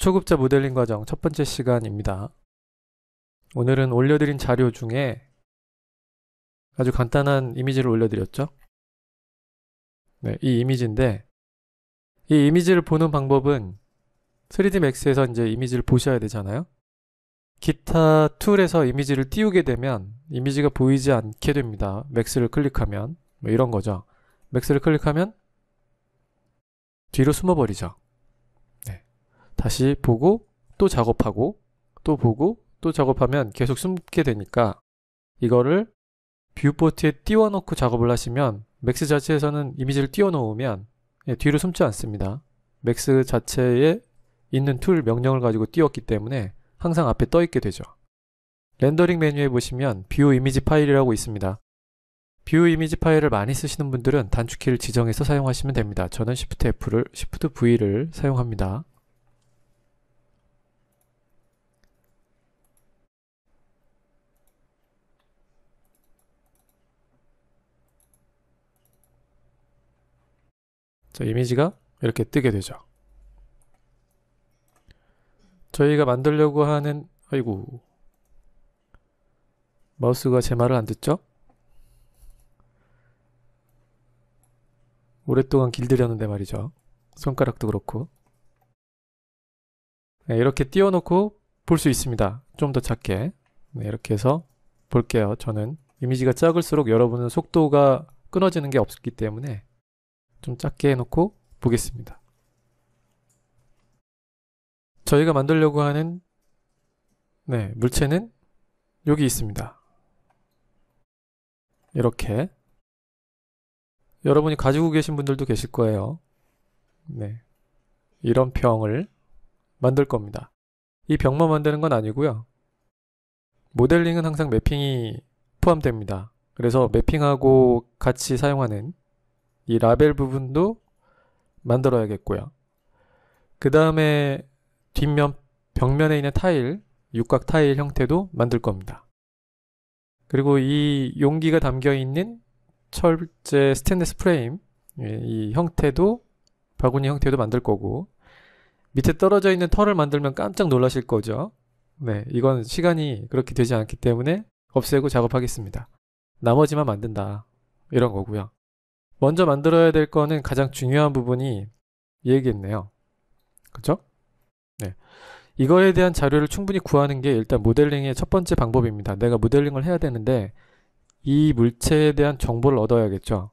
초급자 모델링 과정 첫 번째 시간입니다. 오늘은 올려드린 자료 중에 아주 간단한 이미지를 올려드렸죠? 네, 이 이미지인데 이 이미지를 보는 방법은 3D Max에서 이제 이미지를 보셔야 되잖아요? 기타 툴에서 이미지를 띄우게 되면 이미지가 보이지 않게 됩니다. 맥스를 클릭하면 뭐 이런 거죠. 맥스를 클릭하면 뒤로 숨어버리죠. 다시 보고 또 작업하고 또 보고 또 작업하면 계속 숨게 되니까 이거를 뷰포트에 띄워놓고 작업을 하시면 맥스 자체에서는 이미지를 띄워놓으면 예, 뒤로 숨지 않습니다. 맥스 자체에 있는 툴 명령을 가지고 띄웠기 때문에 항상 앞에 떠 있게 되죠. 렌더링 메뉴에 보시면 뷰 이미지 파일이라고 있습니다. 뷰 이미지 파일을 많이 쓰시는 분들은 단축키를 지정해서 사용하시면 됩니다. 저는 Shift F를 Shift V를 사용합니다. 자, 이미지가 이렇게 뜨게 되죠. 저희가 만들려고 하는 아이고 마우스가 제 말을 안 듣죠? 오랫동안 길들였는데 말이죠. 손가락도 그렇고 네, 이렇게 띄워놓고 볼 수 있습니다. 좀 더 작게 네, 이렇게 해서 볼게요. 저는 이미지가 작을수록 여러분은 속도가 끊어지는 게 없기 때문에 좀 작게 해놓고 보겠습니다. 저희가 만들려고 하는 네, 물체는 여기 있습니다. 이렇게 여러분이 가지고 계신 분들도 계실 거예요. 네, 이런 병을 만들 겁니다. 이 병만 만드는 건 아니고요. 모델링은 항상 매핑이 포함됩니다. 그래서 매핑하고 같이 사용하는 이 라벨 부분도 만들어야겠고요. 그 다음에 뒷면 벽면에 있는 타일, 육각 타일 형태도 만들 겁니다. 그리고 이 용기가 담겨 있는 철제 스테인리스 프레임 예, 이 형태도 바구니 형태도 만들 거고 밑에 떨어져 있는 털을 만들면 깜짝 놀라실 거죠. 네, 이건 시간이 그렇게 되지 않기 때문에 없애고 작업하겠습니다. 나머지만 만든다. 이런 거고요. 먼저 만들어야 될 거는 가장 중요한 부분이 얘기했네요. 그쵸? 네. 이거에 대한 자료를 충분히 구하는 게 일단 모델링의 첫 번째 방법입니다. 내가 모델링을 해야 되는데 이 물체에 대한 정보를 얻어야겠죠.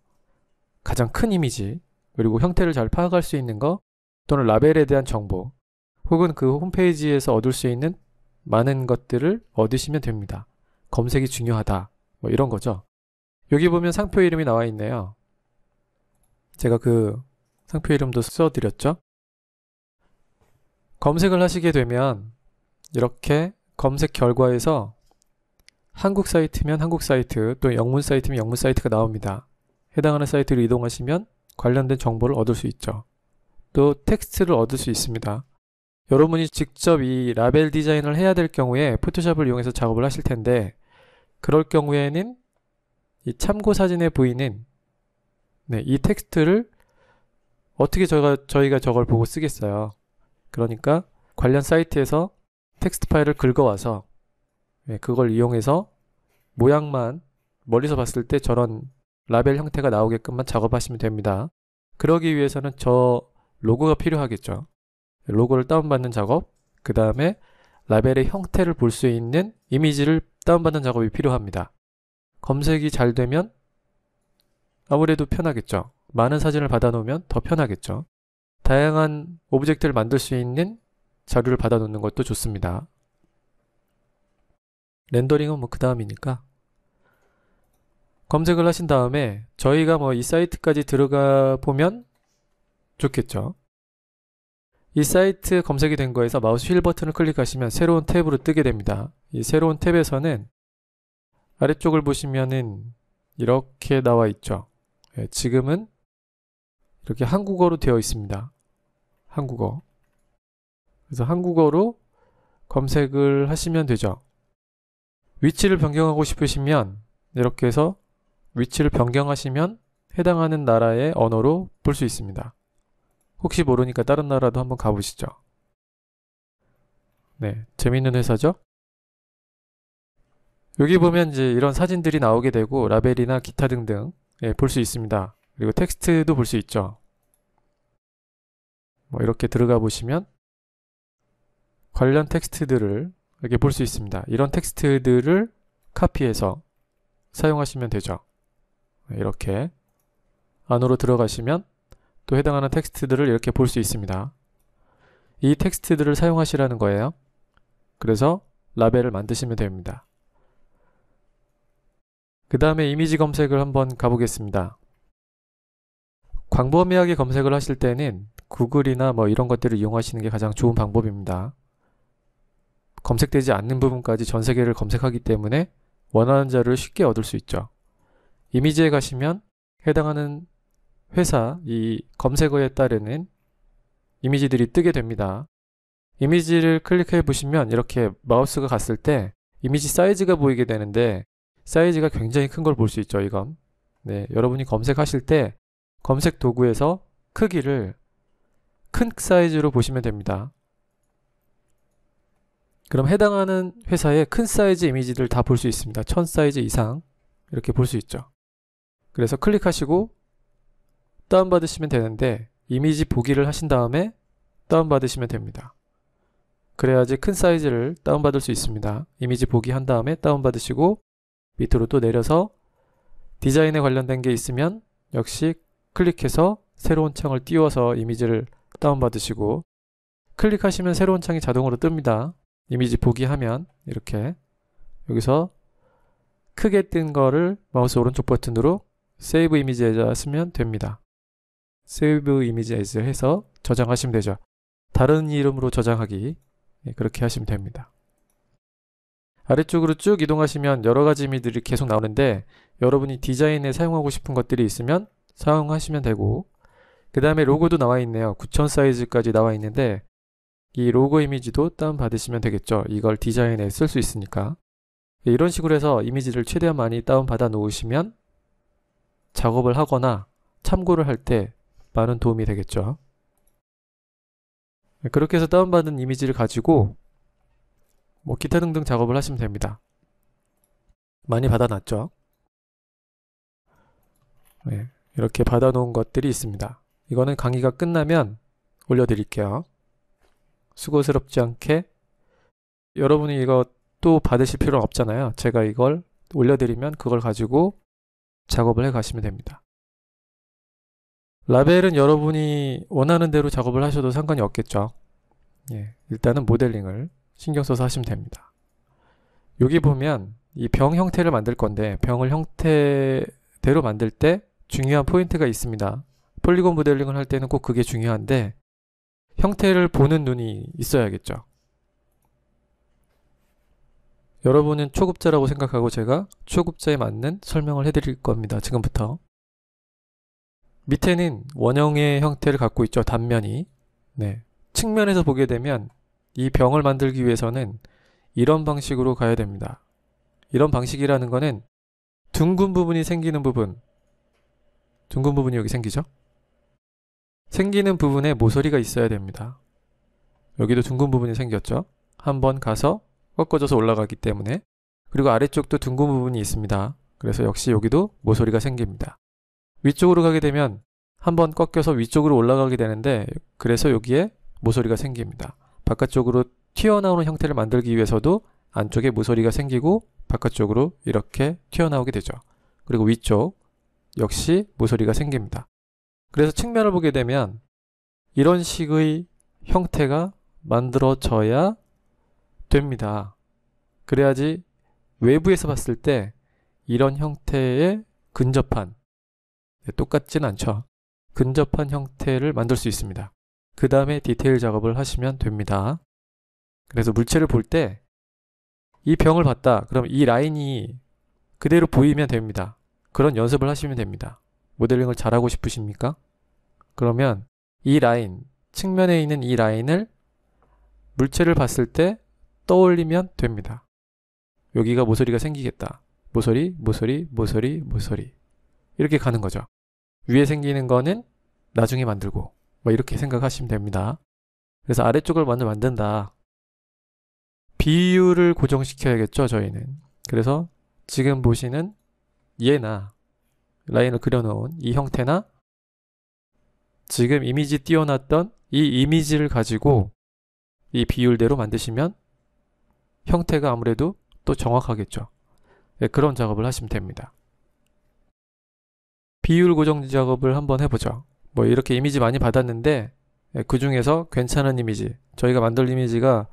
가장 큰 이미지, 그리고 형태를 잘 파악할 수 있는 거, 또는 라벨에 대한 정보, 혹은 그 홈페이지에서 얻을 수 있는 많은 것들을 얻으시면 됩니다. 검색이 중요하다. 뭐 이런 거죠. 여기 보면 상표 이름이 나와 있네요. 제가 그 상표 이름도 써드렸죠. 검색을 하시게 되면 이렇게 검색 결과에서 한국 사이트면 한국 사이트 또 영문 사이트면 영문 사이트가 나옵니다. 해당하는 사이트로 이동하시면 관련된 정보를 얻을 수 있죠. 또 텍스트를 얻을 수 있습니다. 여러분이 직접 이 라벨 디자인을 해야 될 경우에 포토샵을 이용해서 작업을 하실 텐데 그럴 경우에는 이 참고 사진에 보이는 네, 이 텍스트를 어떻게 저가, 저희가 저걸 보고 쓰겠어요. 그러니까 관련 사이트에서 텍스트 파일을 긁어와서 네, 그걸 이용해서 모양만 멀리서 봤을 때 저런 라벨 형태가 나오게끔만 작업하시면 됩니다. 그러기 위해서는 저 로고가 필요하겠죠. 로고를 다운받는 작업, 그 다음에 라벨의 형태를 볼 수 있는 이미지를 다운받는 작업이 필요합니다. 검색이 잘 되면 아무래도 편하겠죠. 많은 사진을 받아놓으면 더 편하겠죠. 다양한 오브젝트를 만들 수 있는 자료를 받아놓는 것도 좋습니다. 렌더링은 뭐 그 다음이니까 검색을 하신 다음에 저희가 뭐 이 사이트까지 들어가 보면 좋겠죠. 이 사이트 검색이 된 거에서 마우스 휠 버튼을 클릭하시면 새로운 탭으로 뜨게 됩니다. 이 새로운 탭에서는 아래쪽을 보시면은 이렇게 나와 있죠. 예, 지금은 이렇게 한국어로 되어 있습니다. 한국어. 그래서 한국어로 검색을 하시면 되죠. 위치를 변경하고 싶으시면 이렇게 해서 위치를 변경하시면 해당하는 나라의 언어로 볼 수 있습니다. 혹시 모르니까 다른 나라도 한번 가보시죠. 네, 재밌는 회사죠? 여기 보면 이제 이런 사진들이 나오게 되고 라벨이나 기타 등등 예, 볼 수 있습니다. 그리고 텍스트도 볼 수 있죠. 뭐 이렇게 들어가 보시면 관련 텍스트들을 이렇게 볼 수 있습니다. 이런 텍스트들을 카피해서 사용하시면 되죠. 네, 이렇게 안으로 들어가시면 또 해당하는 텍스트들을 이렇게 볼 수 있습니다. 이 텍스트들을 사용하시라는 거예요. 그래서 라벨을 만드시면 됩니다. 그 다음에 이미지 검색을 한번 가보겠습니다. 광범위하게 검색을 하실 때는 구글이나 뭐 이런 것들을 이용하시는 게 가장 좋은 방법입니다. 검색되지 않는 부분까지 전 세계를 검색하기 때문에 원하는 자료를 쉽게 얻을 수 있죠. 이미지에 가시면 해당하는 회사 이 검색어에 따르는 이미지들이 뜨게 됩니다. 이미지를 클릭해 보시면 이렇게 마우스가 갔을 때 이미지 사이즈가 보이게 되는데 사이즈가 굉장히 큰 걸 볼 수 있죠, 이건 네, 여러분이 검색하실 때 검색 도구에서 크기를 큰 사이즈로 보시면 됩니다. 그럼 해당하는 회사의 큰 사이즈 이미지들 다 볼 수 있습니다. 1000 사이즈 이상 이렇게 볼 수 있죠. 그래서 클릭하시고 다운받으시면 되는데 이미지 보기를 하신 다음에 다운받으시면 됩니다. 그래야지 큰 사이즈를 다운받을 수 있습니다. 이미지 보기 한 다음에 다운받으시고 밑으로 또 내려서 디자인에 관련된 게 있으면 역시 클릭해서 새로운 창을 띄워서 이미지를 다운받으시고 클릭하시면 새로운 창이 자동으로 뜹니다. 이미지 보기 하면 이렇게 여기서 크게 뜬 거를 마우스 오른쪽 버튼으로 세이브 이미지에 쓰면 됩니다. 세이브 이미지 에서 해서 저장하시면 되죠. 다른 이름으로 저장하기 예, 그렇게 하시면 됩니다. 아래쪽으로 쭉 이동하시면 여러 가지 의미들이 계속 나오는데 여러분이 디자인에 사용하고 싶은 것들이 있으면 사용하시면 되고 그 다음에 로고도 나와 있네요 9000 사이즈까지 나와 있는데 이 로고 이미지도 다운받으시면 되겠죠 이걸 디자인에 쓸 수 있으니까 예, 이런 식으로 해서 이미지를 최대한 많이 다운받아 놓으시면 작업을 하거나 참고를 할 때 많은 도움이 되겠죠 예, 그렇게 해서 다운받은 이미지를 가지고 뭐 기타 등등 작업을 하시면 됩니다. 많이 받아놨죠? 네, 이렇게 받아놓은 것들이 있습니다. 이거는 강의가 끝나면 올려드릴게요. 수고스럽지 않게 여러분이 이거 또 받으실 필요는 없잖아요. 제가 이걸 올려드리면 그걸 가지고 작업을 해 가시면 됩니다. 라벨은 여러분이 원하는 대로 작업을 하셔도 상관이 없겠죠. 예, 일단은 모델링을 신경 써서 하시면 됩니다. 여기 보면 이 병 형태를 만들 건데 병을 형태대로 만들 때 중요한 포인트가 있습니다. 폴리곤 모델링을 할 때는 꼭 그게 중요한데 형태를 보는 눈이 있어야겠죠. 여러분은 초급자라고 생각하고 제가 초급자에 맞는 설명을 해드릴 겁니다. 지금부터. 밑에는 원형의 형태를 갖고 있죠. 단면이. 네. 측면에서 보게 되면 이 병을 만들기 위해서는 이런 방식으로 가야 됩니다. 이런 방식이라는 거는 둥근 부분이 생기는 부분 둥근 부분이 여기 생기죠? 생기는 부분에 모서리가 있어야 됩니다. 여기도 둥근 부분이 생겼죠? 한번 가서 꺾어져서 올라가기 때문에 그리고 아래쪽도 둥근 부분이 있습니다. 그래서 역시 여기도 모서리가 생깁니다. 위쪽으로 가게 되면 한번 꺾여서 위쪽으로 올라가게 되는데 그래서 여기에 모서리가 생깁니다. 바깥쪽으로 튀어나오는 형태를 만들기 위해서도 안쪽에 모서리가 생기고 바깥쪽으로 이렇게 튀어나오게 되죠. 그리고 위쪽 역시 모서리가 생깁니다. 그래서 측면을 보게 되면 이런 식의 형태가 만들어져야 됩니다. 그래야지 외부에서 봤을 때 이런 형태의 근접한 똑같진 않죠. 근접한 형태를 만들 수 있습니다. 그 다음에 디테일 작업을 하시면 됩니다. 그래서 물체를 볼 때 이 병을 봤다. 그럼 이 라인이 그대로 보이면 됩니다. 그런 연습을 하시면 됩니다. 모델링을 잘하고 싶으십니까? 그러면 이 라인, 측면에 있는 이 라인을 물체를 봤을 때 떠올리면 됩니다. 여기가 모서리가 생기겠다. 모서리, 모서리, 모서리, 모서리. 이렇게 가는 거죠. 위에 생기는 거는 나중에 만들고, 뭐 이렇게 생각하시면 됩니다. 그래서 아래쪽을 먼저 만든다. 비율을 고정시켜야겠죠, 저희는. 그래서 지금 보시는 얘나 라인을 그려놓은 이 형태나 지금 이미지 띄워놨던 이 이미지를 가지고 이 비율대로 만드시면 형태가 아무래도 또 정확하겠죠. 네, 그런 작업을 하시면 됩니다. 비율 고정 작업을 한번 해보죠. 뭐 이렇게 이미지 많이 받았는데 예, 그 중에서 괜찮은 이미지 저희가 만들 이미지가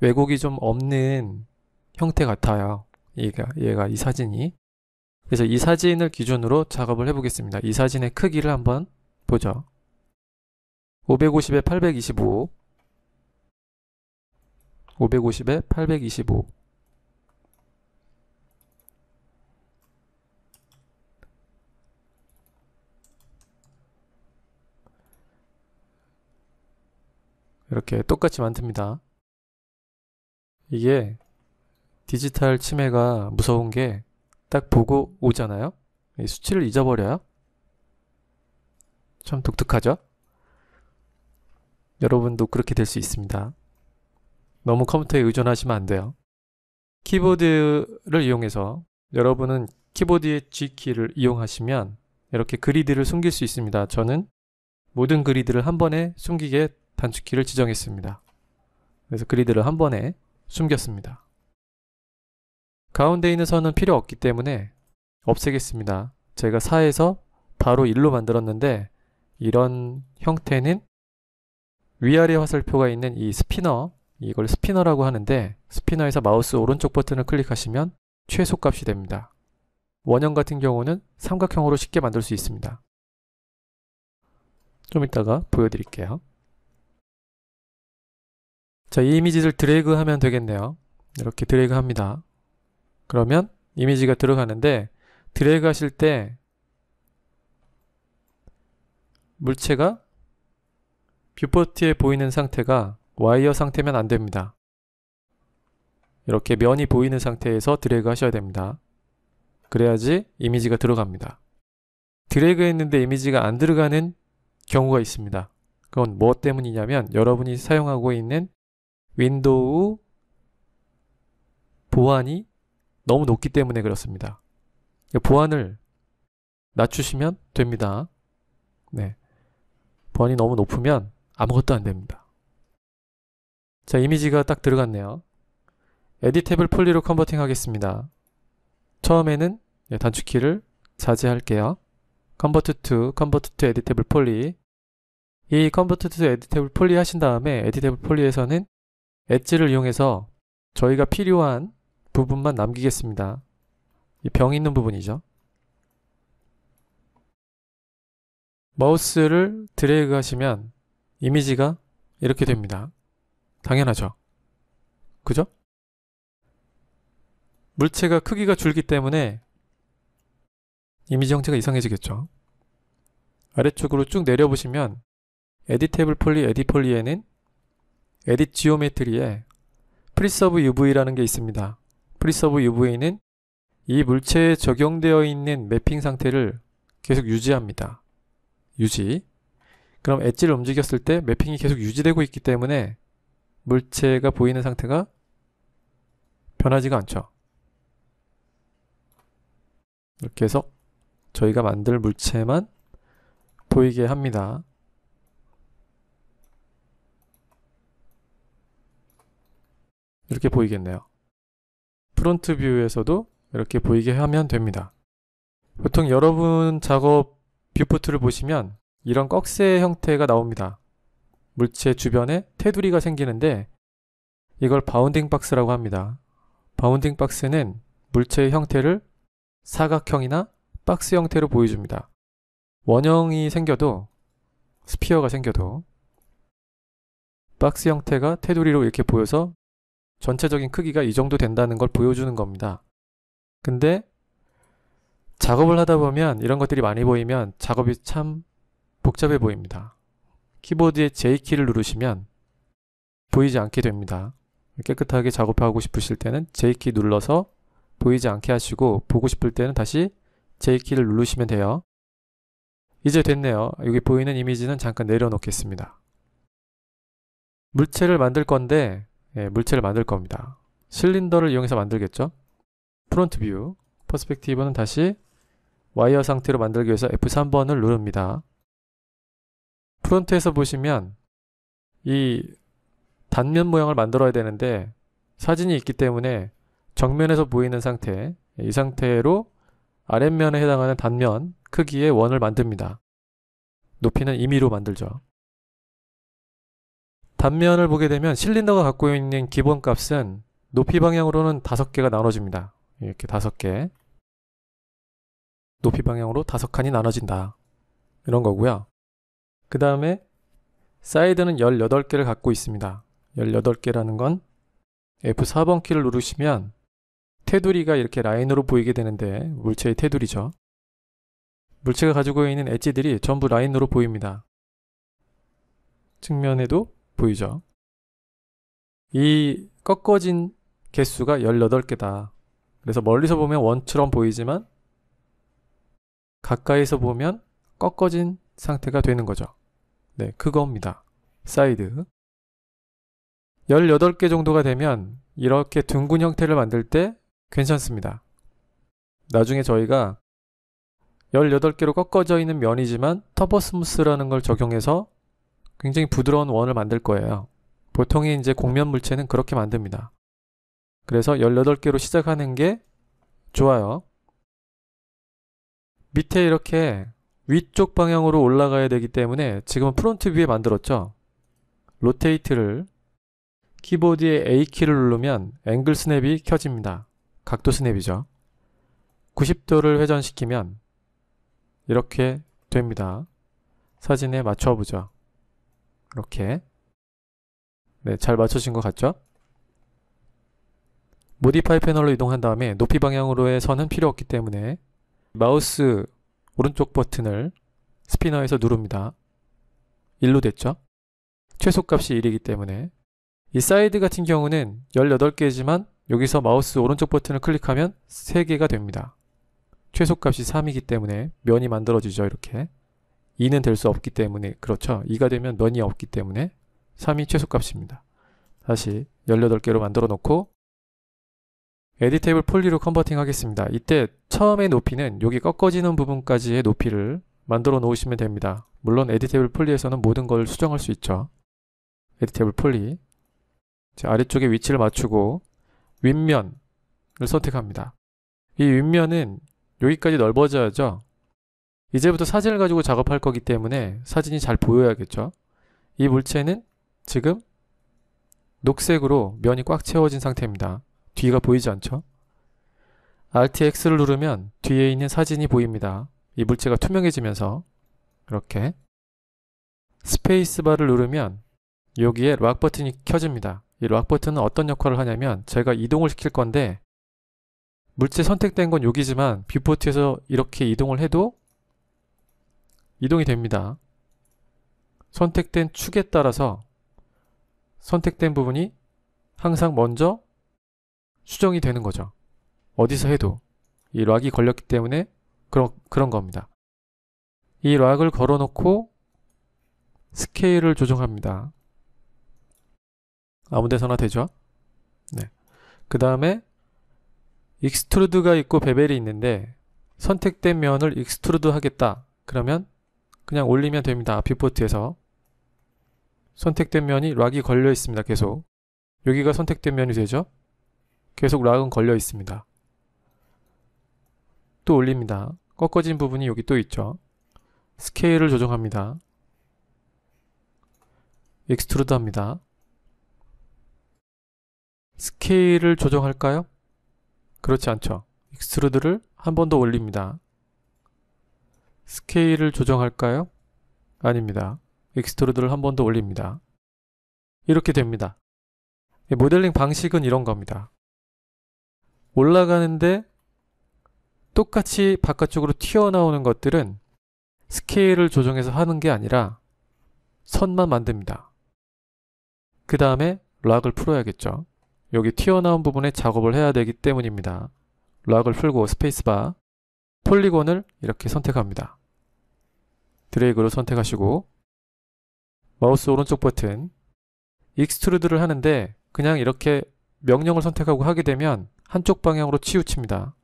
왜곡이 좀 없는 형태 같아요. 얘가 얘가 이 사진이 그래서 이 사진을 기준으로 작업을 해보겠습니다. 이 사진의 크기를 한번 보죠. 550에 825 550에 825 이렇게 똑같이 만듭니다. 이게 디지털 치매가 무서운 게 딱 보고 오잖아요. 수치를 잊어버려요. 참 독특하죠? 여러분도 그렇게 될 수 있습니다. 너무 컴퓨터에 의존하시면 안 돼요. 키보드를 이용해서 여러분은 키보드의 G키를 이용하시면 이렇게 그리드를 숨길 수 있습니다. 저는 모든 그리드를 한 번에 숨기게 단축키를 지정했습니다. 그래서 그리드를 한 번에 숨겼습니다. 가운데 있는 선은 필요 없기 때문에 없애겠습니다. 제가 4에서 바로 1로 만들었는데 이런 형태는 위아래 화살표가 있는 이 스피너 이걸 스피너라고 하는데 스피너에서 마우스 오른쪽 버튼을 클릭하시면 최소값이 됩니다. 원형 같은 경우는 삼각형으로 쉽게 만들 수 있습니다. 좀 이따가 보여드릴게요. 자, 이 이미지를 드래그 하면 되겠네요. 이렇게 드래그 합니다. 그러면 이미지가 들어가는데 드래그 하실 때 물체가 뷰포트에 보이는 상태가 와이어 상태면 안 됩니다. 이렇게 면이 보이는 상태에서 드래그 하셔야 됩니다. 그래야지 이미지가 들어갑니다. 드래그 했는데 이미지가 안 들어가는 경우가 있습니다. 그건 무엇 때문이냐면 여러분이 사용하고 있는 윈도우 보안이 너무 높기 때문에 그렇습니다. 보안을 낮추시면 됩니다. 네. 보안이 너무 높으면 아무것도 안 됩니다. 자, 이미지가 딱 들어갔네요. 에디테블 폴리로 컨버팅 하겠습니다. 처음에는 예, 단축키를 자제할게요. 컨버트 투, 컨버트 투 에디테블 폴리. 이 컨버트 투 에디테블 폴리 하신 다음에 에디테블 폴리에서는 엣지를 이용해서 저희가 필요한 부분만 남기겠습니다. 병 있는 부분이죠. 마우스를 드래그 하시면 이미지가 이렇게 됩니다. 당연하죠. 그죠? 물체가 크기가 줄기 때문에 이미지 형태가 이상해지겠죠. 아래쪽으로 쭉 내려보시면 에디테이블 폴리 에디폴리에는 에딧 지오메트리에 프리서브 UV라는 게 있습니다. 프리서브 UV는 이 물체에 적용되어 있는 매핑 상태를 계속 유지합니다. 유지. 그럼 엣지를 움직였을 때 매핑이 계속 유지되고 있기 때문에 물체가 보이는 상태가 변하지가 않죠. 이렇게 해서 저희가 만들 물체만 보이게 합니다. 이렇게 보이겠네요. 프론트 뷰에서도 이렇게 보이게 하면 됩니다. 보통 여러분 작업 뷰포트를 보시면 이런 꺽쇠 형태가 나옵니다. 물체 주변에 테두리가 생기는데 이걸 바운딩 박스라고 합니다. 바운딩 박스는 물체의 형태를 사각형이나 박스 형태로 보여줍니다. 원형이 생겨도 스피어가 생겨도 박스 형태가 테두리로 이렇게 보여서 전체적인 크기가 이 정도 된다는 걸 보여주는 겁니다. 근데 작업을 하다 보면 이런 것들이 많이 보이면 작업이 참 복잡해 보입니다. 키보드의 J키를 누르시면 보이지 않게 됩니다. 깨끗하게 작업하고 싶으실 때는 J키 눌러서 보이지 않게 하시고 보고 싶을 때는 다시 J키를 누르시면 돼요. 이제 됐네요. 여기 보이는 이미지는 잠깐 내려놓겠습니다. 물체를 만들 건데 예, 물체를 만들 겁니다. 실린더를 이용해서 만들겠죠. 프론트 뷰, 퍼스펙티브는 다시 와이어 상태로 만들기 위해서 F3번을 누릅니다. 프론트에서 보시면 이 단면 모양을 만들어야 되는데 사진이 있기 때문에 정면에서 보이는 상태, 예, 이 상태로 아랫면에 해당하는 단면 크기의 원을 만듭니다. 높이는 임의로 만들죠. 단면을 보게 되면 실린더가 갖고 있는 기본값은 높이 방향으로는 다섯 개가 나눠집니다. 이렇게 다섯 개 높이 방향으로 다섯 칸이 나눠진다. 이런 거고요. 그 다음에 사이드는 18개를 갖고 있습니다. 18개라는 건 F4번 키를 누르시면 테두리가 이렇게 라인으로 보이게 되는데 물체의 테두리죠. 물체가 가지고 있는 엣지들이 전부 라인으로 보입니다. 측면에도 보이죠? 이 꺾어진 개수가 18개다. 그래서 멀리서 보면 원처럼 보이지만 가까이서 보면 꺾어진 상태가 되는 거죠. 네, 그겁니다. 사이드. 18개 정도가 되면 이렇게 둥근 형태를 만들 때 괜찮습니다. 나중에 저희가 18개로 꺾어져 있는 면이지만 터버스무스라는 걸 적용해서 굉장히 부드러운 원을 만들 거예요. 보통의 이제 곡면 물체는 그렇게 만듭니다. 그래서 18개로 시작하는 게 좋아요. 밑에 이렇게 위쪽 방향으로 올라가야 되기 때문에 지금은 프론트 뷰에 만들었죠. 로테이트를 키보드의 A키를 누르면 앵글 스냅이 켜집니다. 각도 스냅이죠. 90도를 회전시키면 이렇게 됩니다. 사진에 맞춰보죠. 이렇게 네, 잘 맞춰진 것 같죠? 모디파이 패널로 이동한 다음에 높이 방향으로의 선은 필요 없기 때문에 마우스 오른쪽 버튼을 스피너에서 누릅니다. 1로 됐죠? 최소값이 1이기 때문에 이 사이드 같은 경우는 18개지만 여기서 마우스 오른쪽 버튼을 클릭하면 3개가 됩니다. 최소값이 3이기 때문에 면이 만들어지죠 이렇게 2는 될 수 없기 때문에 그렇죠. 2가 되면 면이 없기 때문에 3이 최소값입니다. 다시 18개로 만들어 놓고 에디 탭을 폴리로 컨버팅 하겠습니다. 이때 처음에 높이는 여기 꺾어지는 부분까지의 높이를 만들어 놓으시면 됩니다. 물론 에디 탭을 폴리에서는 모든 걸 수정할 수 있죠. 에디 탭을 폴리 아래쪽에 위치를 맞추고 윗면을 선택합니다. 이 윗면은 여기까지 넓어져야죠. 이제부터 사진을 가지고 작업할 거기 때문에 사진이 잘 보여야겠죠. 이 물체는 지금 녹색으로 면이 꽉 채워진 상태입니다. 뒤가 보이지 않죠? RTX를 누르면 뒤에 있는 사진이 보입니다. 이 물체가 투명해지면서 이렇게 스페이스바를 누르면 여기에 락 버튼이 켜집니다. 이 락 버튼은 어떤 역할을 하냐면 제가 이동을 시킬 건데 물체 선택된 건 여기지만 뷰포트에서 이렇게 이동을 해도 이동이 됩니다. 선택된 축에 따라서 선택된 부분이 항상 먼저 수정이 되는 거죠. 어디서 해도 이 락이 걸렸기 때문에 그런, 그런 겁니다. 이 락을 걸어놓고 스케일을 조정합니다. 아무 데서나 되죠? 네. 그 다음에 익스트루드가 있고 베벨이 있는데 선택된 면을 익스트루드 하겠다. 그러면 그냥 올리면 됩니다. 뷰포트에서. 선택된 면이 락이 걸려 있습니다. 계속. 여기가 선택된 면이 되죠? 계속 락은 걸려 있습니다. 또 올립니다. 꺾어진 부분이 여기 또 있죠. 스케일을 조정합니다. 익스트루드 합니다. 스케일을 조정할까요? 그렇지 않죠. 익스트루드를 한 번 더 올립니다. 스케일을 조정할까요? 아닙니다. 익스트루드를한 번 더 올립니다. 이렇게 됩니다. 예, 모델링 방식은 이런 겁니다. 올라가는데 똑같이 바깥쪽으로 튀어나오는 것들은 스케일을 조정해서 하는 게 아니라 선만 만듭니다. 그 다음에 락을 풀어야겠죠. 여기 튀어나온 부분에 작업을 해야 되기 때문입니다. 락을 풀고 스페이스바, 폴리곤을 이렇게 선택합니다. 드래그를 선택하시고 마우스 오른쪽 버튼 익스트루드를 하는데 그냥 이렇게 명령을 선택하고 하게 되면 한쪽 방향으로 치우칩니다.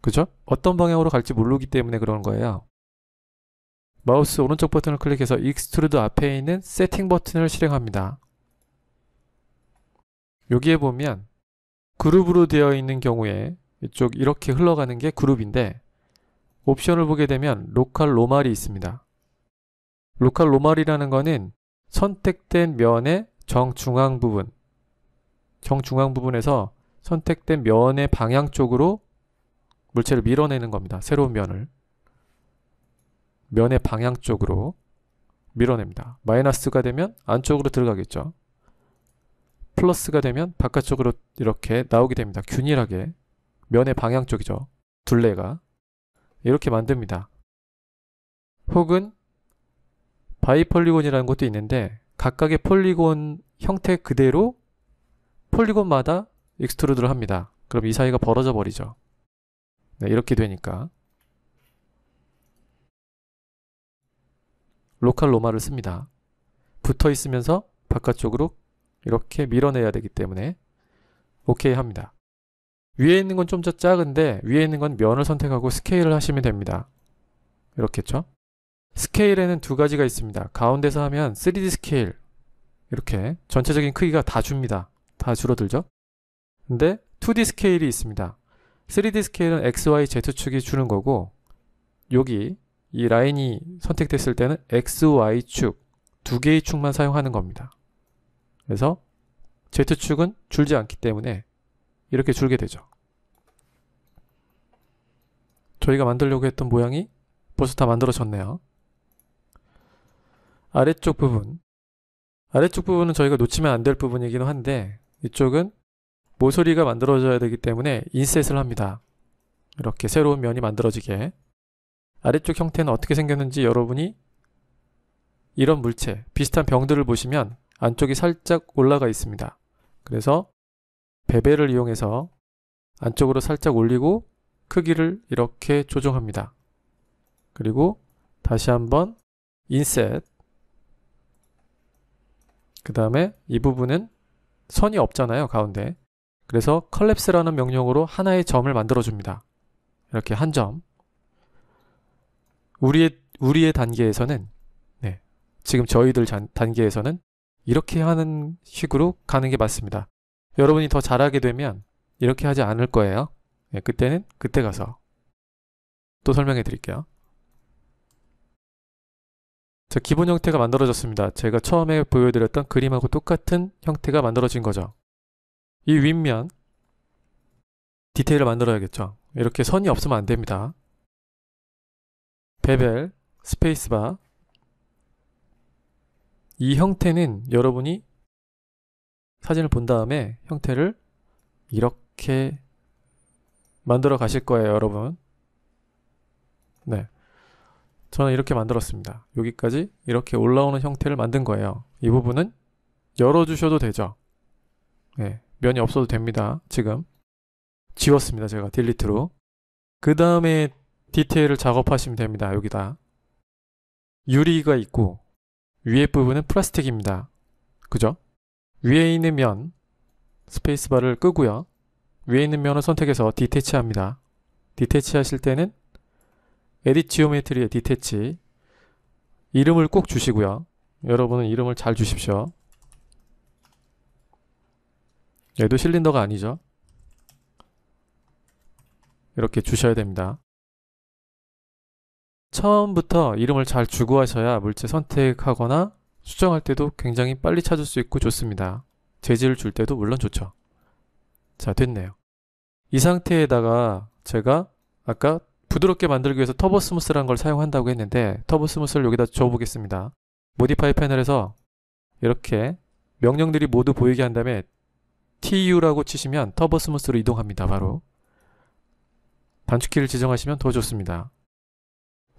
그죠? 어떤 방향으로 갈지 모르기 때문에 그런 거예요. 마우스 오른쪽 버튼을 클릭해서 익스트루드 앞에 있는 세팅 버튼을 실행합니다. 여기에 보면 그룹으로 되어 있는 경우에 이쪽 이렇게 흘러가는 게 그룹인데 옵션을 보게 되면 로컬 로말이 있습니다. 로컬 로말이라는 거는 선택된 면의 정중앙 부분, 정중앙 부분에서 선택된 면의 방향 쪽으로 물체를 밀어내는 겁니다. 새로운 면을. 면의 방향 쪽으로 밀어냅니다. 마이너스가 되면 안쪽으로 들어가겠죠. 플러스가 되면 바깥쪽으로 이렇게 나오게 됩니다. 균일하게. 면의 방향 쪽이죠. 둘레가. 이렇게 만듭니다. 혹은 바이 폴리곤이라는 것도 있는데 각각의 폴리곤 형태 그대로 폴리곤마다 익스트루드를 합니다. 그럼 이 사이가 벌어져 버리죠. 네, 이렇게 되니까 로컬 로마를 씁니다. 붙어 있으면서 바깥쪽으로 이렇게 밀어내야 되기 때문에 오케이 합니다. 위에 있는 건 좀 더 작은데 위에 있는 건 면을 선택하고 스케일을 하시면 됩니다. 이렇겠죠? 스케일에는 두 가지가 있습니다. 가운데서 하면 3D 스케일 이렇게 전체적인 크기가 다 줍니다. 다 줄어들죠? 근데 2D 스케일이 있습니다. 3D 스케일은 XY, Z축이 주는 거고 여기 이 라인이 선택됐을 때는 XY축 두 개의 축만 사용하는 겁니다. 그래서 Z축은 줄지 않기 때문에 이렇게 줄게 되죠. 저희가 만들려고 했던 모양이 벌써 다 만들어졌네요. 아래쪽 부분 아래쪽 부분은 저희가 놓치면 안 될 부분이기는 한데 이쪽은 모서리가 만들어져야 되기 때문에 인셋을 합니다. 이렇게 새로운 면이 만들어지게 아래쪽 형태는 어떻게 생겼는지 여러분이 이런 물체, 비슷한 병들을 보시면 안쪽이 살짝 올라가 있습니다. 그래서 베벨을 이용해서 안쪽으로 살짝 올리고 크기를 이렇게 조정합니다. 그리고 다시 한번 인셋 그 다음에 이 부분은 선이 없잖아요 가운데 그래서 컬랩스라는 명령으로 하나의 점을 만들어 줍니다 이렇게 한점 우리의 우리의 단계에서는 네, 지금 저희들 단계에서는 이렇게 하는 식으로 가는 게 맞습니다 여러분이 더 잘하게 되면 이렇게 하지 않을 거예요. 네, 그때는 그때 가서 또 설명해 드릴게요. 자, 기본 형태가 만들어졌습니다. 제가 처음에 보여드렸던 그림하고 똑같은 형태가 만들어진 거죠. 이 윗면 디테일을 만들어야겠죠. 이렇게 선이 없으면 안 됩니다. 베벨, 스페이스바 이 형태는 여러분이 사진을 본 다음에 형태를 이렇게 만들어 가실 거예요, 여러분. 네. 저는 이렇게 만들었습니다. 여기까지 이렇게 올라오는 형태를 만든 거예요. 이 부분은 열어주셔도 되죠. 네. 면이 없어도 됩니다. 지금. 지웠습니다. 제가 딜리트로. 그 다음에 디테일을 작업하시면 됩니다. 여기다. 유리가 있고, 위에 부분은 플라스틱입니다. 그죠? 위에 있는 면 스페이스바를 끄고요. 위에 있는 면을 선택해서 디테치 합니다. 디테치 하실 때는 에딧 지오메트리의 디테치 이름을 꼭 주시고요. 여러분은 이름을 잘 주십시오. 얘도 실린더가 아니죠. 이렇게 주셔야 됩니다. 처음부터 이름을 잘 주고 하셔야 물체 선택하거나 수정할 때도 굉장히 빨리 찾을 수 있고 좋습니다. 재질을 줄 때도 물론 좋죠. 자, 됐네요. 이 상태에다가 제가 아까 부드럽게 만들기 위해서 터보 스무스라는 걸 사용한다고 했는데 터보 스무스를 여기다 줘보겠습니다. 모디파이 패널에서 이렇게 명령들이 모두 보이게 한 다음에 TU라고 치시면 터보 스무스로 이동합니다. 바로 단축키를 지정하시면 더 좋습니다.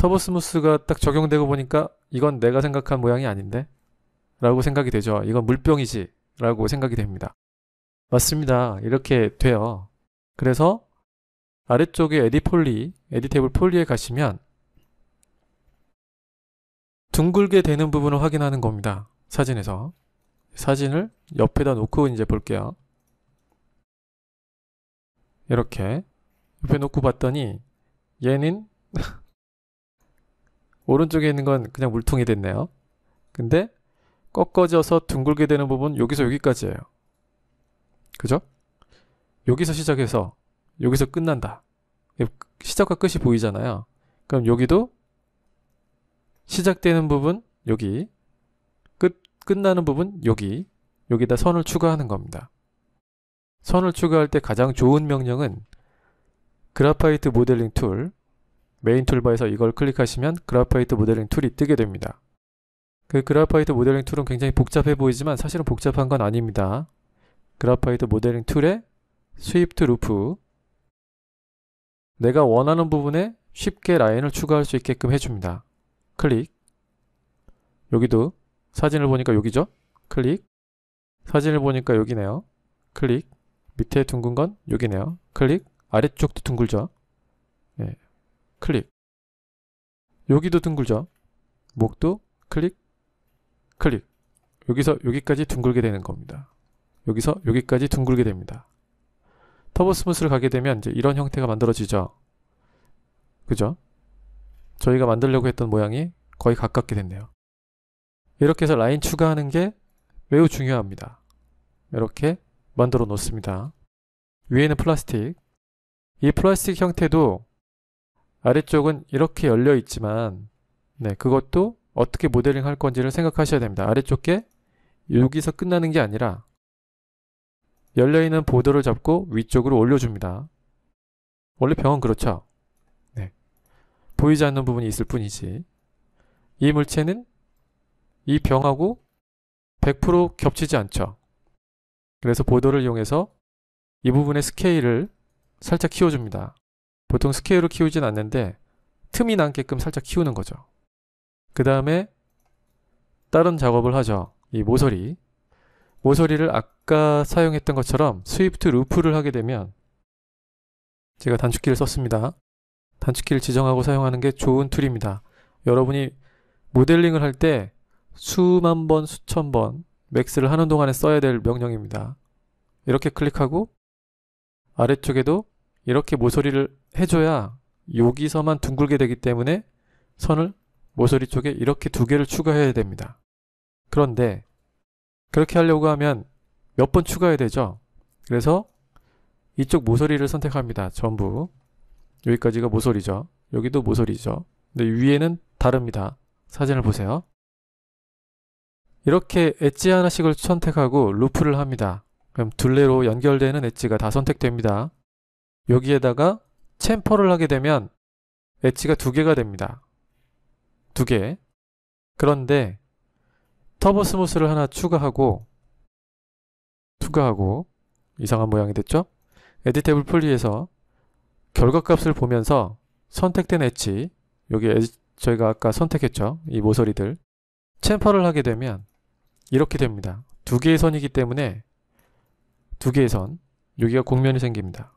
터보 스무스가 딱 적용되고 보니까 이건 내가 생각한 모양이 아닌데? 라고 생각이 되죠. 이건 물병이지. 라고 생각이 됩니다. 맞습니다. 이렇게 돼요. 그래서 아래쪽에 에디 폴리, 에디 테이블 폴리에 가시면 둥글게 되는 부분을 확인하는 겁니다. 사진에서. 사진을 옆에다 놓고 이제 볼게요. 이렇게 옆에 놓고 봤더니 얘는 오른쪽에 있는 건 그냥 물통이 됐네요. 근데 꺾어져서 둥글게 되는 부분 여기서 여기까지예요. 그죠? 여기서 시작해서 여기서 끝난다. 시작과 끝이 보이잖아요. 그럼 여기도 시작되는 부분 여기 끝 끝나는 부분 여기 여기다 선을 추가하는 겁니다. 선을 추가할 때 가장 좋은 명령은 그래파이트 모델링 툴 메인 툴바에서 이걸 클릭하시면 그래파이트 모델링 툴이 뜨게 됩니다. 그 그래파이트 모델링 툴은 굉장히 복잡해 보이지만 사실은 복잡한 건 아닙니다. 그래파이트 모델링 툴에 스위프트 루프 내가 원하는 부분에 쉽게 라인을 추가할 수 있게끔 해줍니다. 클릭 여기도 사진을 보니까 여기죠? 클릭 사진을 보니까 여기네요. 클릭 밑에 둥근 건 여기네요. 클릭 아래쪽도 둥글죠? 예, 클릭 여기도 둥글죠 목도 클릭 클릭 여기서 여기까지 둥글게 되는 겁니다 여기서 여기까지 둥글게 됩니다 터보 스무스를 가게 되면 이제 이런 형태가 만들어지죠 그죠 저희가 만들려고 했던 모양이 거의 가깝게 됐네요 이렇게 해서 라인 추가하는 게 매우 중요합니다 이렇게 만들어 놓습니다 위에는 플라스틱 이 플라스틱 형태도 아래쪽은 이렇게 열려 있지만 네, 그것도 어떻게 모델링 할 건지를 생각하셔야 됩니다. 아래쪽 게 여기서 끝나는 게 아니라 열려있는 보드를 잡고 위쪽으로 올려줍니다. 원래 병은 그렇죠. 네. 보이지 않는 부분이 있을 뿐이지. 이 물체는 이 병하고 100% 겹치지 않죠. 그래서 보도를 이용해서 이 부분의 스케일을 살짝 키워줍니다. 보통 스케일로 키우진 않는데 틈이 남게끔 살짝 키우는 거죠. 그 다음에 다른 작업을 하죠. 이 모서리. 모서리를 아까 사용했던 것처럼 스위프트 루프를 하게 되면 제가 단축키를 썼습니다. 단축키를 지정하고 사용하는 게 좋은 툴입니다. 여러분이 모델링을 할 때 수만 번, 수천 번 맥스를 하는 동안에 써야 될 명령입니다. 이렇게 클릭하고 아래쪽에도 이렇게 모서리를 해줘야 여기서만 둥글게 되기 때문에 선을 모서리 쪽에 이렇게 두 개를 추가해야 됩니다. 그런데 그렇게 하려고 하면 몇 번 추가해야 되죠. 그래서 이쪽 모서리를 선택합니다. 전부 여기까지가 모서리죠. 여기도 모서리죠. 근데 위에는 다릅니다. 사진을 보세요. 이렇게 엣지 하나씩을 선택하고 루프를 합니다. 그럼 둘레로 연결되는 엣지가 다 선택됩니다. 여기에다가 챔퍼를 하게 되면 엣지가 두 개가 됩니다. 두 개. 그런데 터보 스무스를 하나 추가하고 추가하고 이상한 모양이 됐죠? 에디테이블 폴리에서 결과값을 보면서 선택된 엣지 여기 에지 저희가 아까 선택했죠? 이 모서리들 챔퍼를 하게 되면 이렇게 됩니다. 두 개의 선이기 때문에 두 개의 선 여기가 곡면이 생깁니다.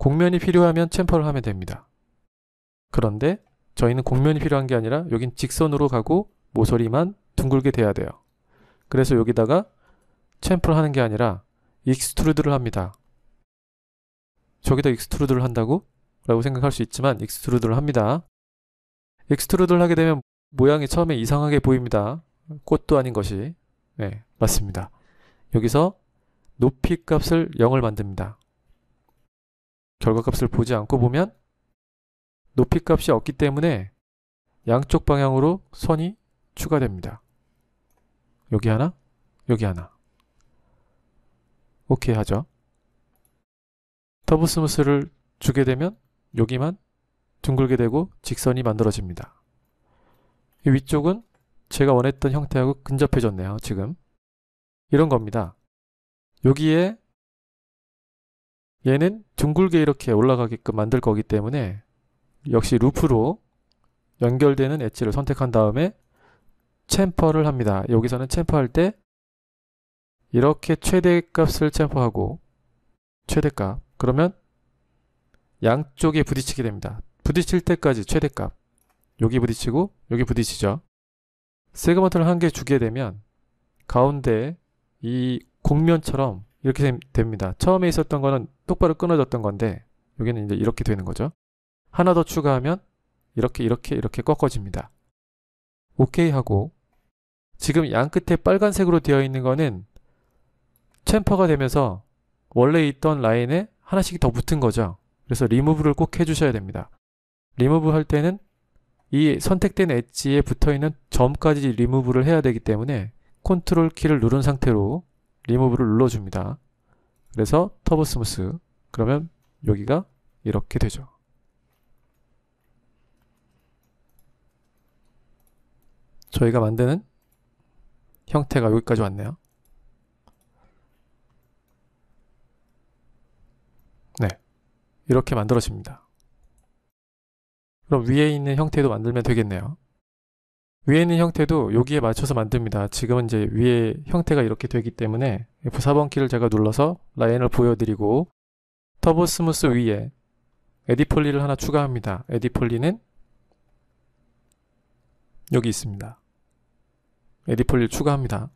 공면이 필요하면 챔퍼를 하면 됩니다. 그런데 저희는 공면이 필요한 게 아니라 여긴 직선으로 가고 모서리만 둥글게 돼야 돼요. 그래서 여기다가 챔프를 하는 게 아니라 익스트루드를 합니다. 저기다 익스트루드를 한다고? 라고 생각할 수 있지만 익스트루드를 합니다. 익스트루드를 하게 되면 모양이 처음에 이상하게 보입니다. 꽃도 아닌 것이. 네, 맞습니다. 여기서 높이 값을 0을 만듭니다. 결과값을 보지 않고 보면 높이 값이 없기 때문에 양쪽 방향으로 선이 추가됩니다. 여기 하나, 여기 하나. 오케이 하죠. 터보 스무스를 주게 되면 여기만 둥글게 되고 직선이 만들어집니다. 위쪽은 제가 원했던 형태하고 근접해졌네요, 지금. 이런 겁니다. 여기에 얘는 둥글게 이렇게 올라가게끔 만들 거기 때문에 역시 루프로 연결되는 엣지를 선택한 다음에 챔퍼를 합니다. 여기서는 챔퍼할 때 이렇게 최대값을 챔퍼하고 최대값 그러면 양쪽에 부딪히게 됩니다. 부딪힐 때까지 최대값 여기 부딪히고 여기 부딪히죠. 세그먼트를 한 개 주게 되면 가운데 이 곡면처럼 이렇게 됩니다. 처음에 있었던 거는 똑바로 끊어졌던 건데 여기는 이제 이렇게 되는 거죠. 하나 더 추가하면 이렇게 이렇게 이렇게 꺾어집니다. 오케이 하고 지금 양 끝에 빨간색으로 되어 있는 거는 챔퍼가 되면서 원래 있던 라인에 하나씩 더 붙은 거죠. 그래서 리무브를 꼭 해주셔야 됩니다. 리무브 할 때는 이 선택된 엣지에 붙어있는 점까지 리무브를 해야 되기 때문에 컨트롤 키를 누른 상태로 리무브를 눌러줍니다. 그래서 터보 스무스 그러면 여기가 이렇게 되죠. 저희가 만드는 형태가 여기까지 왔네요. 네, 이렇게 만들어집니다. 그럼 위에 있는 형태도 만들면 되겠네요. 위에 있는 형태도 여기에 맞춰서 만듭니다. 지금은 이제 위에 형태가 이렇게 되기 때문에 F4번 키를 제가 눌러서 라인을 보여드리고 터보 스무스 위에 에디폴리를 하나 추가합니다. 에디폴리는 여기 있습니다. 에디폴리 추가합니다.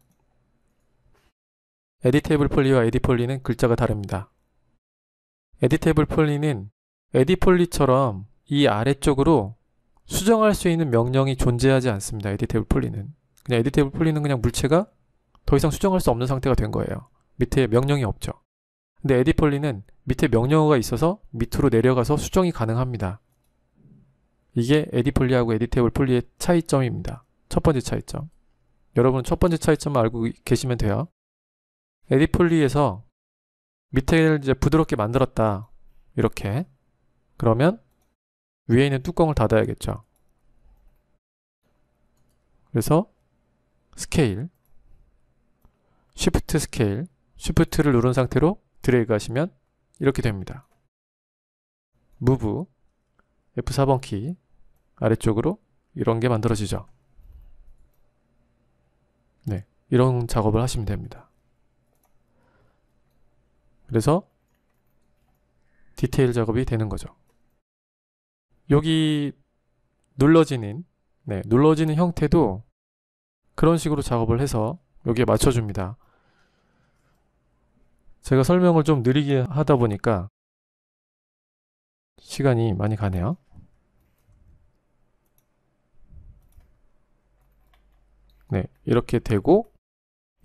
에디테이블 폴리와 에디폴리는 글자가 다릅니다. 에디테이블 폴리는 에디폴리처럼 이 아래쪽으로 수정할 수 있는 명령이 존재하지 않습니다. 에디테이블 폴리는. 그냥 에디테이블 폴리는 그냥 물체가 더 이상 수정할 수 없는 상태가 된 거예요. 밑에 명령이 없죠. 근데 에디 폴리는 밑에 명령어가 있어서 밑으로 내려가서 수정이 가능합니다. 이게 에디 폴리하고 에디테이블 폴리의 차이점입니다. 첫 번째 차이점. 여러분은 첫 번째 차이점을 알고 계시면 돼요. 에디 폴리에서 밑에를 이제 부드럽게 만들었다. 이렇게. 그러면 위에 있는 뚜껑을 닫아야겠죠. 그래서 스케일, 쉬프트 스케일, 쉬프트를 누른 상태로 드래그 하시면 이렇게 됩니다. 무브, F4번 키, 아래쪽으로 이런 게 만들어지죠. 네, 이런 작업을 하시면 됩니다. 그래서 디테일 작업이 되는 거죠. 여기 눌러지는 네, 눌러지는 형태도 그런 식으로 작업을 해서 여기에 맞춰줍니다. 제가 설명을 좀 느리게 하다 보니까 시간이 많이 가네요. 네, 이렇게 되고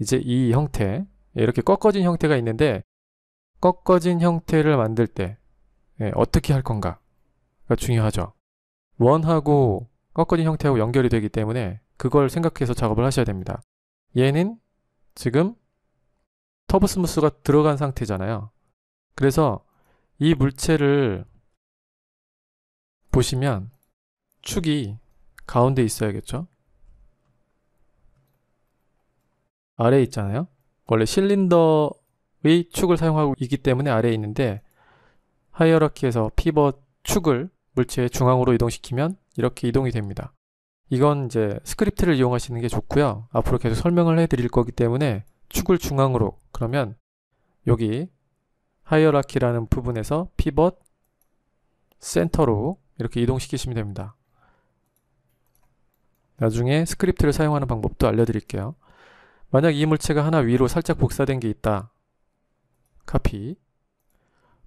이제 이 형태, 이렇게 꺾어진 형태가 있는데 꺾어진 형태를 만들 때 네, 어떻게 할 건가 중요하죠. 원하고 꺾어진 형태하고 연결이 되기 때문에 그걸 생각해서 작업을 하셔야 됩니다. 얘는 지금 터보 스무스가 들어간 상태잖아요. 그래서 이 물체를 보시면 축이 가운데 있어야겠죠? 아래에 있잖아요. 원래 실린더의 축을 사용하고 있기 때문에 아래에 있는데 하이어라키에서 피벗 축을 물체의 중앙으로 이동시키면 이렇게 이동이 됩니다. 이건 이제 스크립트를 이용하시는 게 좋고요. 앞으로 계속 설명을 해드릴 거기 때문에 축을 중앙으로 그러면 여기 하이어라키라는 부분에서 피벗 센터로 이렇게 이동시키시면 됩니다. 나중에 스크립트를 사용하는 방법도 알려드릴게요. 만약 이 물체가 하나 위로 살짝 복사된 게 있다. 카피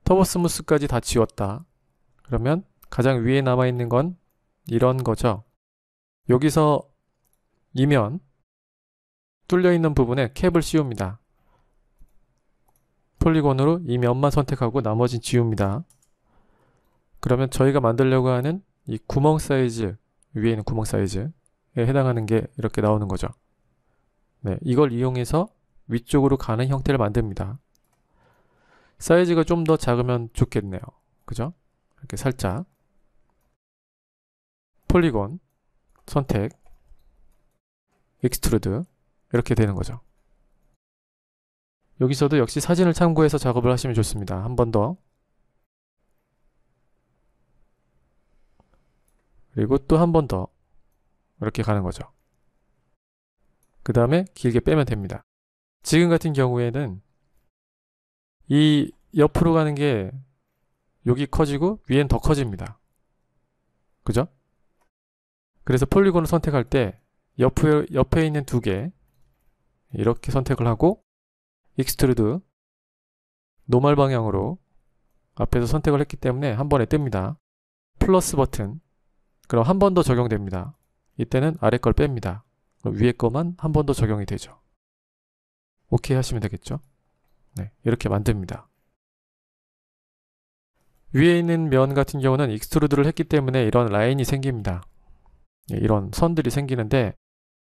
터보 스무스까지 다 지웠다. 그러면 가장 위에 남아있는 건 이런 거죠. 여기서 이면 뚫려있는 부분에 캡을 씌웁니다. 폴리곤으로 이 면만 선택하고 나머진 지웁니다. 그러면 저희가 만들려고 하는 이 구멍 사이즈 위에 있는 구멍 사이즈에 해당하는 게 이렇게 나오는 거죠. 네, 이걸 이용해서 위쪽으로 가는 형태를 만듭니다. 사이즈가 좀 더 작으면 좋겠네요. 그죠? 이렇게 살짝 폴리곤, 선택, 익스트루드 이렇게 되는 거죠. 여기서도 역시 사진을 참고해서 작업을 하시면 좋습니다. 한 번 더. 그리고 또 한 번 더. 이렇게 가는 거죠. 그 다음에 길게 빼면 됩니다. 지금 같은 경우에는 이 옆으로 가는 게 여기 커지고 위엔 더 커집니다. 그죠? 그래서 폴리곤을 선택할 때 옆에, 옆에 있는 두 개 이렇게 선택을 하고 익스트루드 노멀 방향으로 앞에서 선택을 했기 때문에 한 번에 뜹니다. 플러스 버튼 그럼 한 번 더 적용됩니다. 이때는 아래 걸 뺍니다. 위에 거만 한 번 더 적용이 되죠. 오케이 하시면 되겠죠. 네, 이렇게 만듭니다. 위에 있는 면 같은 경우는 익스트루드를 했기 때문에 이런 라인이 생깁니다. 예, 이런 선들이 생기는데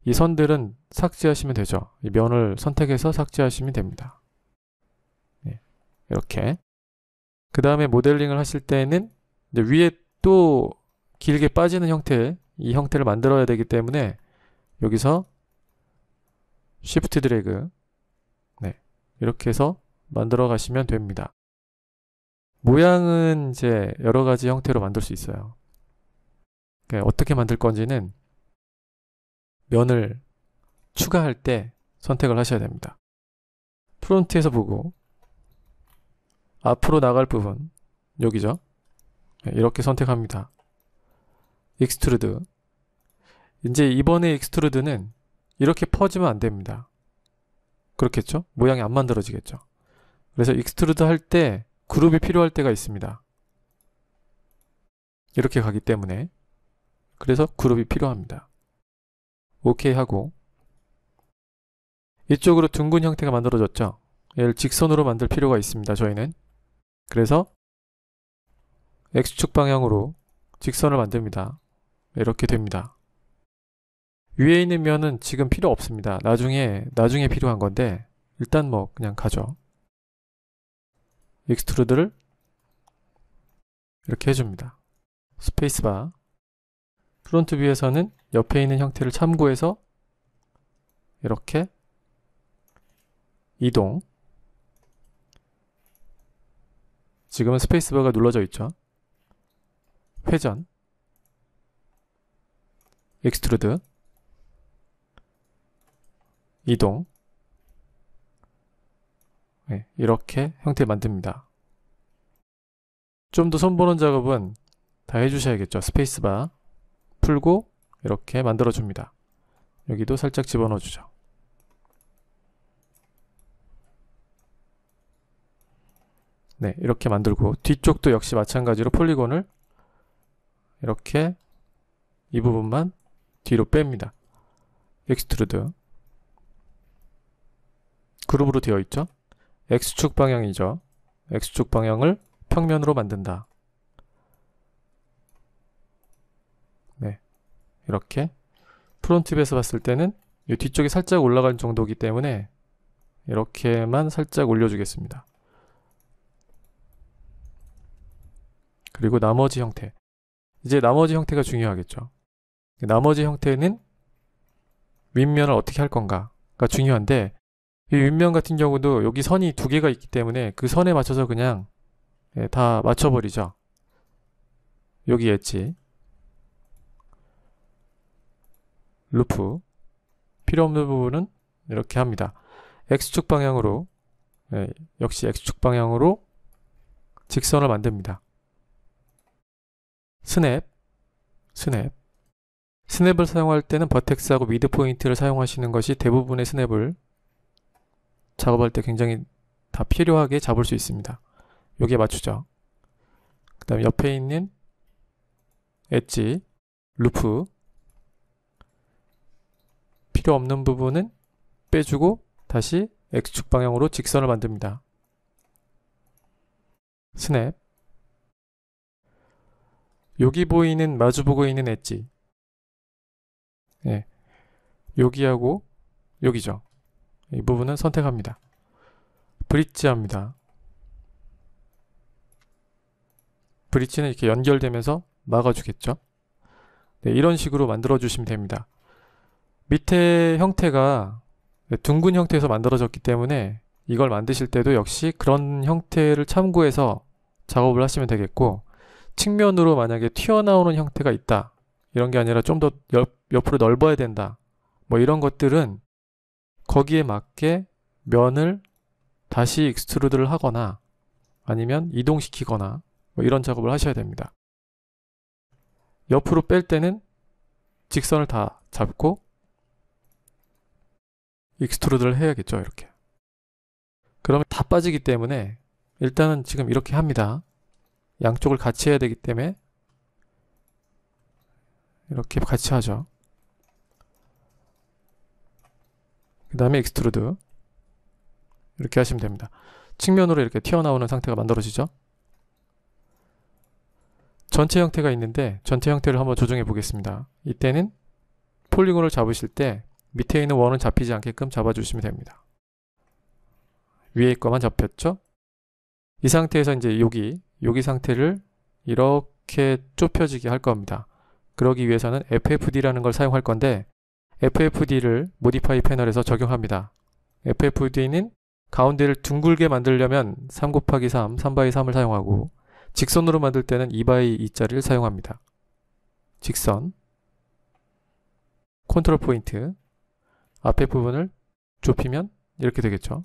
이 선들은 삭제하시면 되죠. 이 면을 선택해서 삭제하시면 됩니다. 예, 이렇게 그 다음에 모델링을 하실 때는 위에 또 길게 빠지는 형태 이 형태를 만들어야 되기 때문에 여기서 Shift 드래그 네, 이렇게 해서 만들어 가시면 됩니다. 모양은 이제 여러 가지 형태로 만들 수 있어요. 그러니까 어떻게 만들 건지는 면을 추가할 때 선택을 하셔야 됩니다. 프론트에서 보고 앞으로 나갈 부분 여기죠. 네, 이렇게 선택합니다. 익스트루드 이제 이번에 익스트루드는 이렇게 퍼지면 안 됩니다. 그렇겠죠? 모양이 안 만들어지겠죠. 그래서 익스트루드 할 때 그룹이 필요할 때가 있습니다. 이렇게 가기 때문에 그래서 그룹이 필요합니다. 오케이 하고 이쪽으로 둥근 형태가 만들어졌죠. 얘를 직선으로 만들 필요가 있습니다. 저희는 그래서 X축 방향으로 직선을 만듭니다. 이렇게 됩니다. 위에 있는 면은 지금 필요 없습니다. 나중에 나중에 필요한 건데 일단 뭐 그냥 가죠. 익스트루드를 이렇게 해줍니다. 스페이스바 프론트 뷰에서는 옆에 있는 형태를 참고해서 이렇게 이동 지금은 스페이스바가 눌러져 있죠 회전 익스트루드 이동 네, 이렇게 형태 만듭니다 좀 더 손보는 작업은 다 해주셔야겠죠 스페이스바 풀고 이렇게 만들어 줍니다 여기도 살짝 집어넣어 주죠 네 이렇게 만들고 뒤쪽도 역시 마찬가지로 폴리곤을 이렇게 이 부분만 뒤로 뺍니다 엑스트루드 그룹으로 되어 있죠 x축 방향이죠 x축 방향을 평면으로 만든다 이렇게 프론트뷰에서 봤을 때는 이뒤쪽에 살짝 올라간 정도이기 때문에 이렇게만 살짝 올려주겠습니다. 그리고 나머지 형태 이제 나머지 형태가 중요하겠죠. 나머지 형태는 윗면을 어떻게 할 건가가 중요한데 이 윗면 같은 경우도 여기 선이 두 개가 있기 때문에 그 선에 맞춰서 그냥 예, 다 맞춰버리죠. 여기 엣지 루프 필요 없는 부분은 이렇게 합니다. x축 방향으로 예, 역시 x축 방향으로 직선을 만듭니다. 스냅 스냅 스냅을 사용할 때는 버텍스하고 미드 포인트를 사용하시는 것이 대부분의 스냅을 작업할 때 굉장히 다 필요하게 잡을 수 있습니다. 여기에 맞추죠. 그 다음 옆에 있는 엣지, 루프 필요 없는 부분은 빼주고 다시 X축 방향으로 직선을 만듭니다. 스냅 여기 보이는 마주보고 있는 엣지 예, 여기하고 여기죠. 이 부분은 선택합니다. 브릿지합니다. 브릿지는 이렇게 연결되면서 막아주겠죠. 네, 이런 식으로 만들어 주시면 됩니다. 밑에 형태가 둥근 형태에서 만들어졌기 때문에 이걸 만드실 때도 역시 그런 형태를 참고해서 작업을 하시면 되겠고 측면으로 만약에 튀어나오는 형태가 있다 이런 게 아니라 좀 더 옆으로 넓어야 된다 뭐 이런 것들은 거기에 맞게 면을 다시 익스트루드를 하거나 아니면 이동시키거나 뭐 이런 작업을 하셔야 됩니다 옆으로 뺄 때는 직선을 다 잡고 익스트루드를 해야겠죠 이렇게 그러면 다 빠지기 때문에 일단은 지금 이렇게 합니다 양쪽을 같이 해야 되기 때문에 이렇게 같이 하죠 그 다음에 익스트루드 이렇게 하시면 됩니다 측면으로 이렇게 튀어나오는 상태가 만들어지죠 전체 형태가 있는데 전체 형태를 한번 조정해 보겠습니다 이때는 폴리곤을 잡으실 때 밑에 있는 원은 잡히지 않게끔 잡아주시면 됩니다. 위에 거만 잡혔죠? 이 상태에서 이제 여기, 여기 상태를 이렇게 좁혀지게 할 겁니다. 그러기 위해서는 FFD라는 걸 사용할 건데 FFD를 모디파이 패널에서 적용합니다. FFD는 가운데를 둥글게 만들려면 3 곱하기 3, 3바이 3을 사용하고 직선으로 만들 때는 2바이 2자리를 사용합니다. 직선 컨트롤 포인트 앞에 부분을 좁히면 이렇게 되겠죠.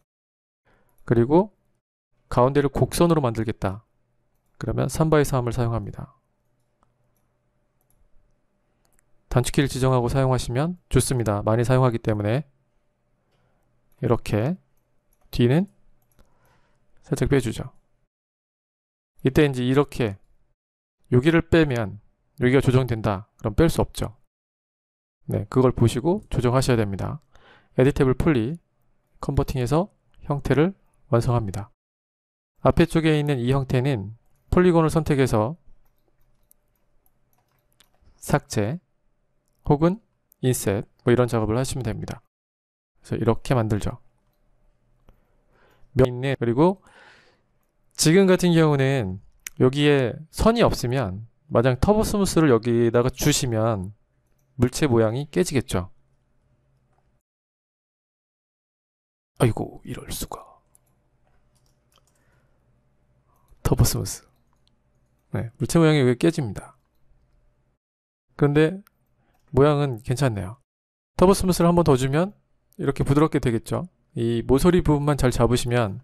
그리고 가운데를 곡선으로 만들겠다. 그러면 3바의 3을 사용합니다. 단축키를 지정하고 사용하시면 좋습니다. 많이 사용하기 때문에 이렇게 뒤는 살짝 빼주죠. 이때 이제 이렇게 여기를 빼면 여기가 조정된다. 그럼 뺄 수 없죠. 네, 그걸 보시고 조정하셔야 됩니다. 에디테블 폴리 컨버팅해서 형태를 완성합니다. 앞에 쪽에 있는 이 형태는 폴리곤을 선택해서 삭제 혹은 인셋 뭐 이런 작업을 하시면 됩니다. 그래서 이렇게 만들죠. 면 있는 그리고 지금 같은 경우는 여기에 선이 없으면 마냥 터보 스무스를 여기다가 주시면 물체 모양이 깨지겠죠. 아이고 이럴 수가 터보스무스 네, 물체 모양이 왜 깨집니다 그런데 모양은 괜찮네요 터보스무스를 한 번 더 주면 이렇게 부드럽게 되겠죠 이 모서리 부분만 잘 잡으시면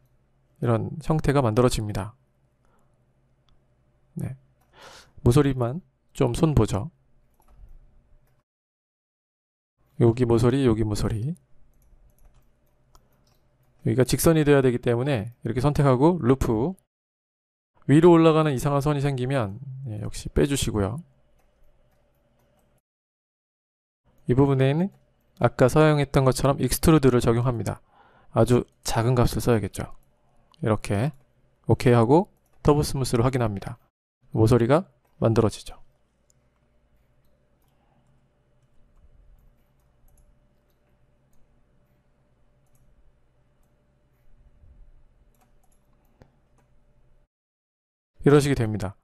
이런 형태가 만들어집니다 네, 모서리만 좀 손보죠 여기 모서리 여기 모서리 여기가 그러니까 직선이 되어야 되기 때문에 이렇게 선택하고 루프 위로 올라가는 이상한 선이 생기면 예, 역시 빼주시고요. 이 부분에는 아까 사용했던 것처럼 익스트루드를 적용합니다. 아주 작은 값을 써야겠죠. 이렇게 OK 하고 더블 스무스를 확인합니다. 모서리가 만들어지죠. 이러시게 됩니다.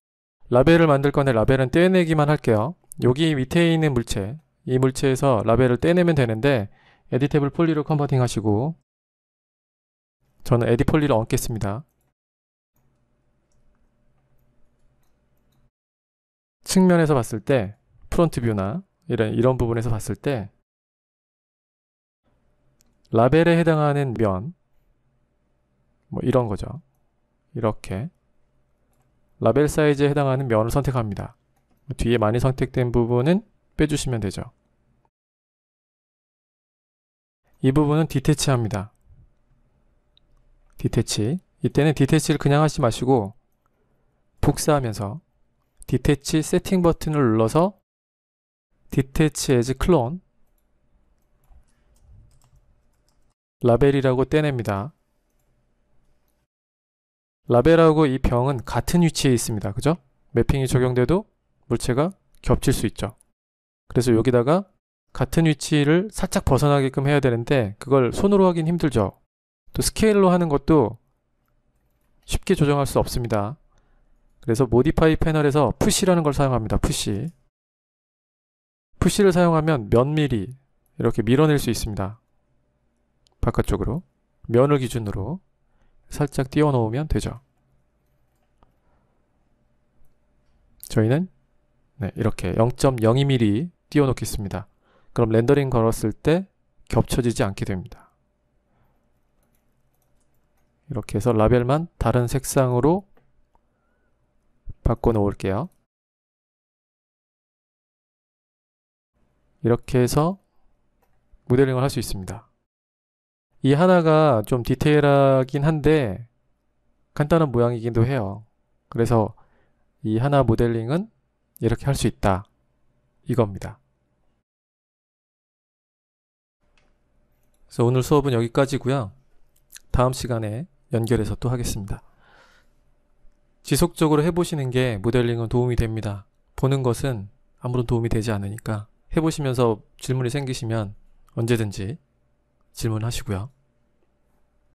라벨을 만들 건데 라벨은 떼내기만 할게요. 여기 밑에 있는 물체, 이 물체에서 라벨을 떼내면 되는데 에디테블 폴리로 컨버팅 하시고 저는 에디 폴리를 얹겠습니다. 측면에서 봤을 때 프론트 뷰나 이런, 이런 부분에서 봤을 때 라벨에 해당하는 면 뭐 이런 거죠. 이렇게 라벨 사이즈에 해당하는 면을 선택합니다. 뒤에 많이 선택된 부분은 빼주시면 되죠. 이 부분은 디테치 합니다. 디테치. 이때는 디테치를 그냥 하지 마시고 복사하면서 디테치 세팅 버튼을 눌러서 디테치 에즈 클론 라벨이라고 떼냅니다. 라벨하고 이 병은 같은 위치에 있습니다. 그죠? 매핑이 적용돼도 물체가 겹칠 수 있죠. 그래서 여기다가 같은 위치를 살짝 벗어나게끔 해야 되는데 그걸 손으로 하긴 힘들죠. 또 스케일로 하는 것도 쉽게 조정할 수 없습니다. 그래서 모디파이 패널에서 푸시라는 걸 사용합니다. 푸시. 푸시를 사용하면 몇 미리 이렇게 밀어낼 수 있습니다. 바깥쪽으로. 면을 기준으로. 살짝 띄워 놓으면 되죠. 저희는 네, 이렇게 0.02mm 띄워 놓겠습니다. 그럼 렌더링 걸었을 때 겹쳐지지 않게 됩니다. 이렇게 해서 라벨만 다른 색상으로 바꿔 놓을게요. 이렇게 해서 모델링을 할 수 있습니다. 이 하나가 좀 디테일하긴 한데 간단한 모양이기도 해요. 그래서 이 하나 모델링은 이렇게 할 수 있다. 이겁니다. 그래서 오늘 수업은 여기까지고요. 다음 시간에 연결해서 또 하겠습니다. 지속적으로 해보시는 게 모델링은 도움이 됩니다. 보는 것은 아무런 도움이 되지 않으니까 해보시면서 질문이 생기시면 언제든지 질문하시고요.